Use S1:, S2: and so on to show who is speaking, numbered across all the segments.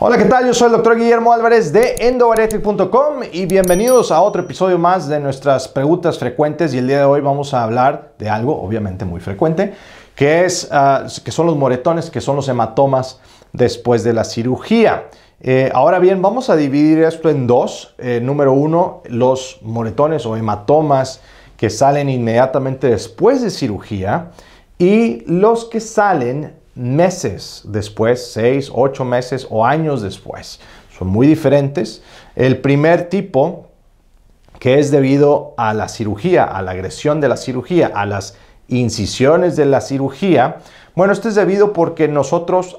S1: Hola, ¿qué
S2: tal? Yo soy el doctor Guillermo Álvarez de endobariatric.com y bienvenidos a otro episodio más de nuestras preguntas frecuentes y el día de hoy vamos a hablar de algo obviamente muy frecuente, que, es, ah, que son los moretones, que son los hematomas después de la cirugía. Eh, ahora bien, vamos a dividir esto en dos. Eh, número uno, los moretones o hematomas que salen inmediatamente después de cirugía y los que salen meses después, seis, ocho meses o años después. Son muy diferentes. El primer tipo, que es debido a la cirugía, a la agresión de la cirugía, a las incisiones de la cirugía. Bueno, esto es debido porque nosotros,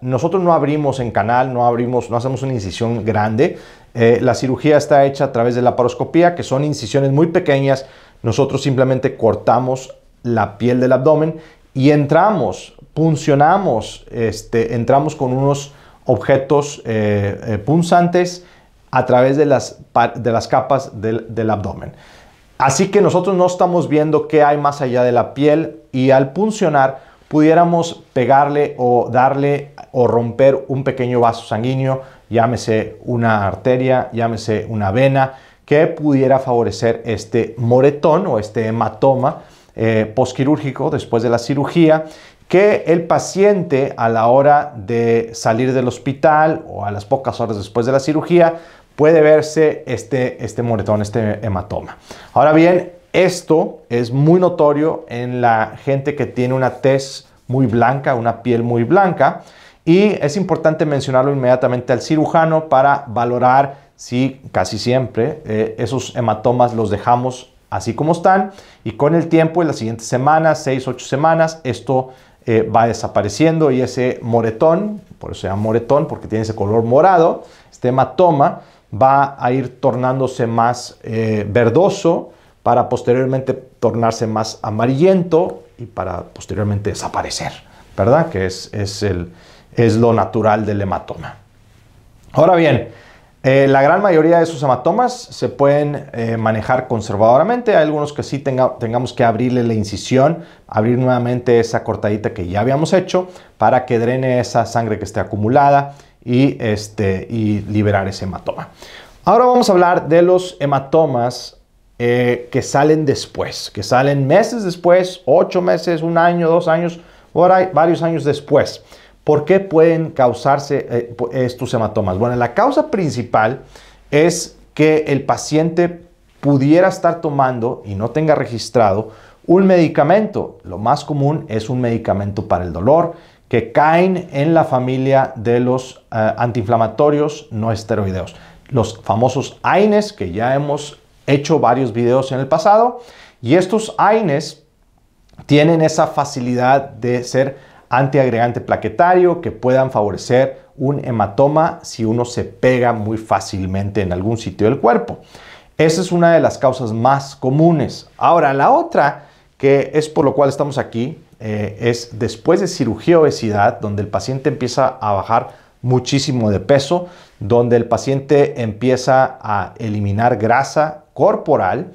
S2: nosotros no abrimos en canal, no abrimos, no hacemos una incisión grande. Eh, la cirugía está hecha a través de la paroscopía, que son incisiones muy pequeñas. Nosotros simplemente cortamos la piel del abdomen y entramos, puncionamos, este, entramos con unos objetos eh, eh, punzantes a través de las, capas del abdomen. Así que nosotros no estamos viendo qué hay más allá de la piel y al puncionar pudiéramos pegarle o darle o romper un pequeño vaso sanguíneo, llámese una arteria, llámese una vena, que pudiera favorecer este moretón o este hematoma eh, posquirúrgico después de la cirugía que el paciente a la hora de salir del hospital o a las pocas horas después de la cirugía puede verse este, este moretón, este hematoma. Ahora bien, esto es muy notorio en la gente que tiene una tez muy blanca, una piel muy blanca. Y es importante mencionarlo inmediatamente al cirujano para valorar si casi siempre eh, esos hematomas los dejamos así como están y con el tiempo en las siguientes semanas, 6, 8 semanas, esto eh, va desapareciendo y ese moretón, por eso se llama moretón porque tiene ese color morado, este hematoma va a ir tornándose más eh, verdoso para posteriormente tornarse más amarillento y para posteriormente desaparecer, ¿verdad? Que es, lo natural del hematoma. Ahora bien, eh, la gran mayoría de esos hematomas se pueden eh, manejar conservadoramente. Hay algunos que sí tengamos que abrirle la incisión, abrir nuevamente esa cortadita que ya habíamos hecho para que drene esa sangre que esté acumulada este, y, liberar ese hematoma. Ahora vamos a hablar de los hematomas eh, que salen después, que salen meses después, ocho meses, un año, dos años, varios años después. ¿Por qué pueden causarse eh, estos hematomas? Bueno, la causa principal es que el paciente pudiera estar tomando y no tenga registrado un medicamento. Lo más común es un medicamento para el dolor que caen en la familia de los eh, antiinflamatorios no esteroideos, los famosos AINES, que ya hemos hecho varios videos en el pasado, y estos AINES tienen esa facilidad de ser antiagregante plaquetario que puedan favorecer un hematoma si uno se pega muy fácilmente en algún sitio del cuerpo. Esa es una de las causas más comunes. Ahora, la otra que es por lo cual estamos aquí eh, es después de cirugía obesidad, donde el paciente empieza a bajar muchísimo de peso, donde el paciente empieza a eliminar grasa corporal.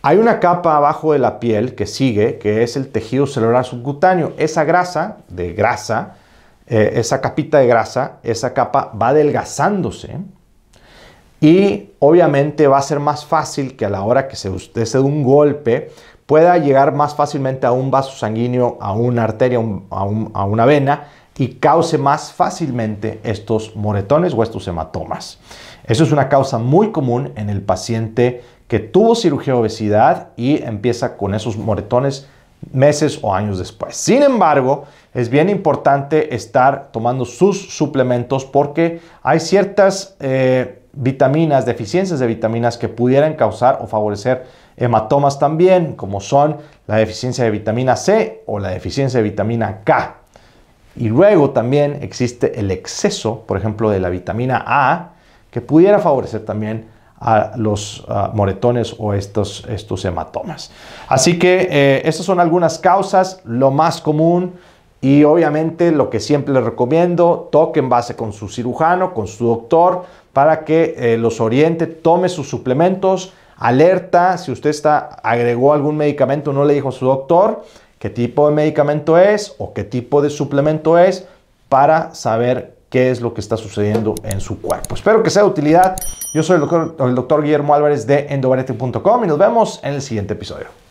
S2: Hay una capa abajo de la piel que sigue, que es el tejido celular subcutáneo. Esa grasa, de grasa, eh, esa capita de grasa, esa capa va adelgazándose y obviamente va a ser más fácil que a la hora que se, usted se dé un golpe pueda llegar más fácilmente a un vaso sanguíneo, a una arteria, a, una vena y cause más fácilmente estos moretones o estos hematomas. Eso es una causa muy común en el paciente que tuvo cirugía de obesidad y empieza con esos moretones meses o años después. Sin embargo, es bien importante estar tomando sus suplementos porque hay ciertas eh, vitaminas, deficiencias de vitaminas que pudieran causar o favorecer hematomas también, como son la deficiencia de vitamina C o la deficiencia de vitamina K. Y luego también existe el exceso, por ejemplo, de la vitamina A, que pudiera favorecer también a los ah, moretones o estos, hematomas. Así que eh, estas son algunas causas, lo más común y obviamente lo que siempre les recomiendo, toque en base con su cirujano, con su doctor, para que eh, los oriente, tome sus suplementos, alerta si usted está, agregó algún medicamento, no le dijo a su doctor qué tipo de medicamento es o qué tipo de suplemento es para saber qué es lo que está sucediendo en su cuerpo. Espero que sea de utilidad. Yo soy el doctor, Guillermo Álvarez de endobarete.com y nos vemos en el siguiente episodio.